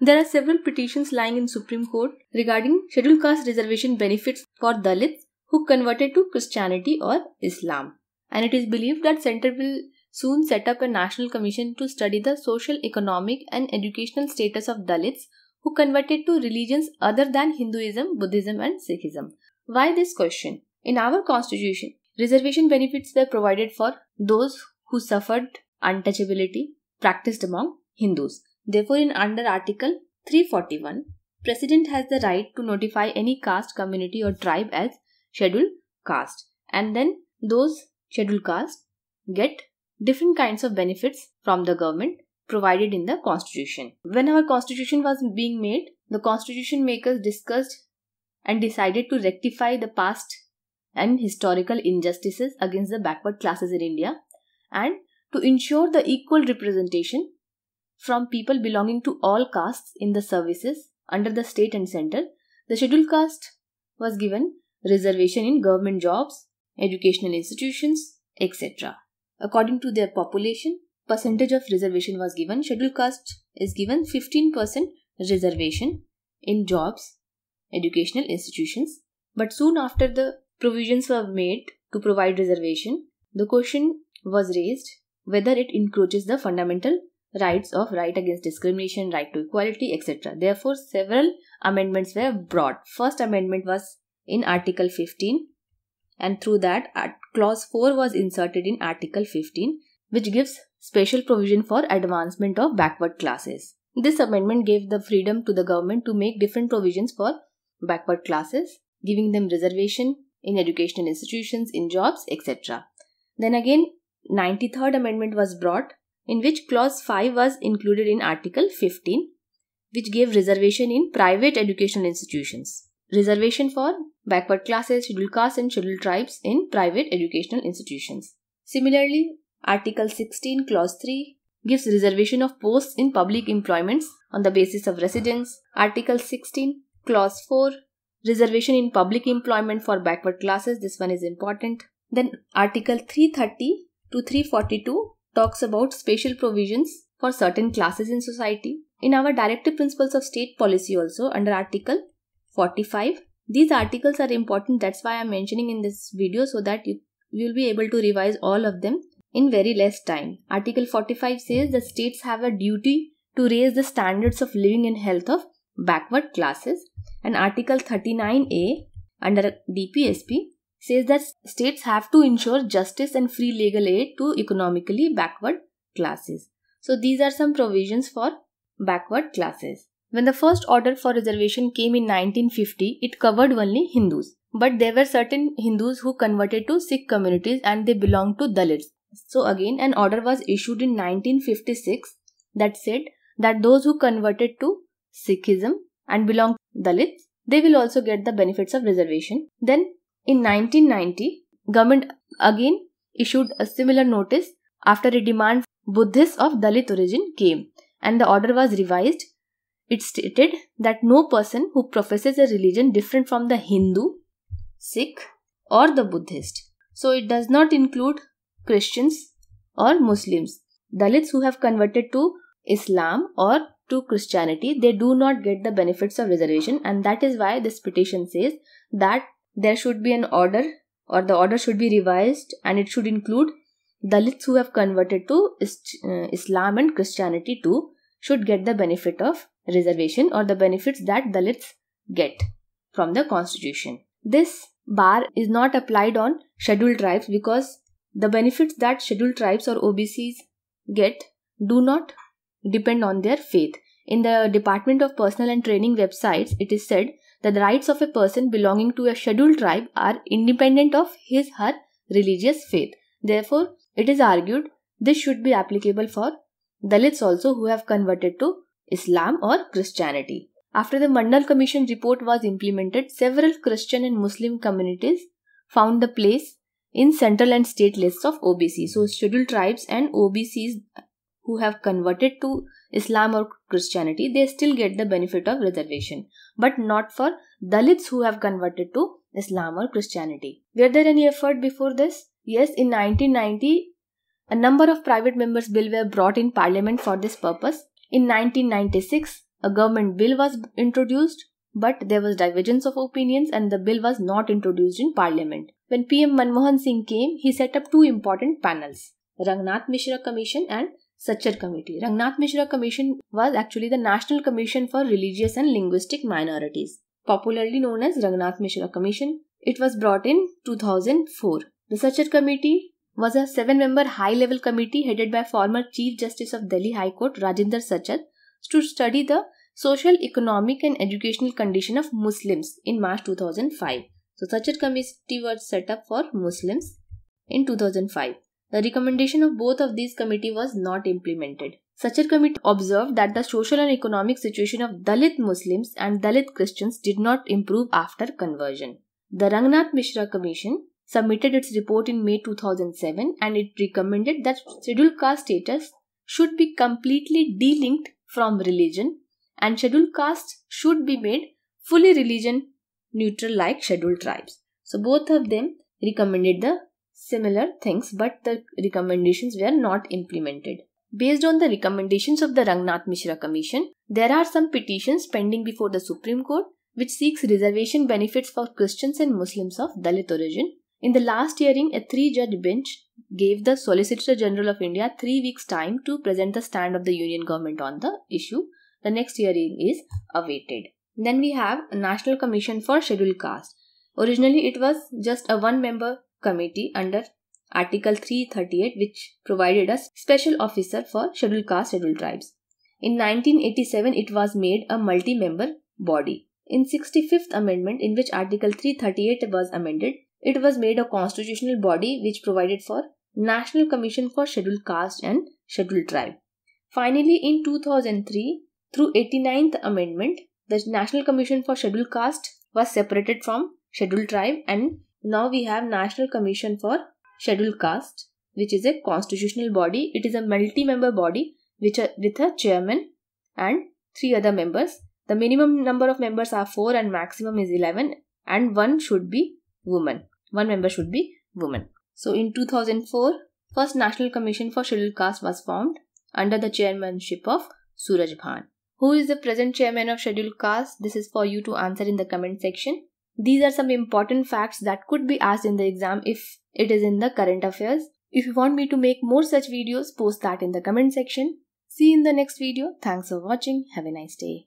There are several petitions lying in Supreme Court regarding scheduled caste reservation benefits for Dalits who converted to Christianity or Islam. And it is believed that center will soon set up a national commission to study the social, economic and educational status of Dalits who converted to religions other than Hinduism, Buddhism and Sikhism. Why this question? In our constitution, reservation benefits were provided for those who suffered untouchability practiced among Hindus. Therefore, in under Article 341, President has the right to notify any caste, community or tribe as scheduled caste and then those scheduled caste get different kinds of benefits from the government provided in the constitution. When our constitution was being made, the constitution makers discussed and decided to rectify the past and historical injustices against the backward classes in India and to ensure the equal representation from people belonging to all castes in the services under the state and centre, the scheduled caste was given reservation in government jobs, educational institutions, etc. According to their population, percentage of reservation was given. Scheduled caste is given 15% reservation in jobs, educational institutions. But soon after the provisions were made to provide reservation, the question was raised whether it encroaches the fundamental rights of right against discrimination, right to equality, etc. Therefore, several amendments were brought. First amendment was in Article 15 and through that Clause 4 was inserted in Article 15 which gives special provision for advancement of backward classes. This amendment gave the freedom to the government to make different provisions for backward classes, giving them reservation in educational institutions, in jobs, etc. Then again, 93rd Amendment was brought in which clause 5 was included in article 15 which gave reservation in private educational institutions reservation for backward classes scheduled castes and scheduled tribes in private educational institutions similarly article 16 clause 3 gives reservation of posts in public employments on the basis of residence article 16 clause 4 reservation in public employment for backward classes this one is important then article 330 to 342 talks about special provisions for certain classes in society. In our Directive Principles of State Policy, also under Article 45, these articles are important. That's why I'm mentioning in this video so that you will be able to revise all of them in very less time. Article 45 says the states have a duty to raise the standards of living and health of backward classes. And Article 39A under DPSP says that states have to ensure justice and free legal aid to economically backward classes. So these are some provisions for backward classes. When the first order for reservation came in 1950, it covered only Hindus. But there were certain Hindus who converted to Sikh communities and they belonged to Dalits. So again, an order was issued in 1956 that said that those who converted to Sikhism and belong to Dalits, they will also get the benefits of reservation. Then in 1990, government again issued a similar notice after a demand Buddhists of Dalit origin came and the order was revised. It stated that no person who professes a religion different from the Hindu, Sikh or the Buddhist. So it does not include Christians or Muslims. Dalits who have converted to Islam or to Christianity, they do not get the benefits of reservation and that is why this petition says that there should be an order or the order should be revised and it should include Dalits who have converted to uh, Islam and Christianity too should get the benefit of reservation or the benefits that Dalits get from the constitution. This bar is not applied on scheduled tribes because the benefits that scheduled tribes or OBCs get do not depend on their faith. In the Department of Personal and Training websites, it is said that the rights of a person belonging to a scheduled tribe are independent of his her religious faith. Therefore, it is argued this should be applicable for Dalits also who have converted to Islam or Christianity. After the Mandal Commission report was implemented, several Christian and Muslim communities found the place in central and state lists of OBC. So, scheduled tribes and OBCs who have converted to Islam or Christianity, they still get the benefit of reservation but not for Dalits who have converted to Islam or Christianity. Were there any effort before this? Yes, in 1990, a number of private members' bill were brought in parliament for this purpose. In 1996, a government bill was introduced, but there was divergence of opinions and the bill was not introduced in parliament. When PM Manmohan Singh came, he set up two important panels, Rangnath Mishra Commission and Sachar Committee. Rangnath Mishra Commission was actually the National Commission for Religious and Linguistic Minorities, popularly known as Rangnath Mishra Commission. It was brought in 2004. The Sachar Committee was a seven-member high-level committee headed by former Chief Justice of Delhi High Court Rajinder Sachar to study the social, economic and educational condition of Muslims in March 2005. So Sachar Committee was set up for Muslims in 2005. The recommendation of both of these committees was not implemented. Such a committee observed that the social and economic situation of Dalit Muslims and Dalit Christians did not improve after conversion. The Rangnath Mishra Commission submitted its report in May 2007 and it recommended that scheduled caste status should be completely delinked from religion and scheduled castes should be made fully religion neutral like scheduled tribes. So both of them recommended the similar things, but the recommendations were not implemented. Based on the recommendations of the Rangnath Mishra Commission, there are some petitions pending before the Supreme Court which seeks reservation benefits for Christians and Muslims of Dalit origin. In the last hearing, a three judge bench gave the Solicitor General of India three weeks' time to present the stand of the Union government on the issue. The next hearing is awaited. Then we have National Commission for Scheduled Caste. Originally, it was just a one member committee under Article 338 which provided a special officer for scheduled caste scheduled tribes. In 1987 it was made a multi-member body. In 65th amendment in which Article 338 was amended, it was made a constitutional body which provided for National Commission for Scheduled Caste and Scheduled Tribe. Finally in 2003 through 89th amendment, the National Commission for Scheduled Caste was separated from Scheduled Tribe and now we have National Commission for Scheduled Caste, which is a constitutional body. It is a multi-member body which are with a chairman and three other members. The minimum number of members are four and maximum is eleven, and one should be woman. One member should be woman. So in 2004, first National Commission for Scheduled Caste was formed under the chairmanship of Suraj Bhan. Who is the present chairman of Scheduled Caste? This is for you to answer in the comment section. These are some important facts that could be asked in the exam if it is in the current affairs. If you want me to make more such videos, post that in the comment section. See you in the next video. Thanks for watching. Have a nice day.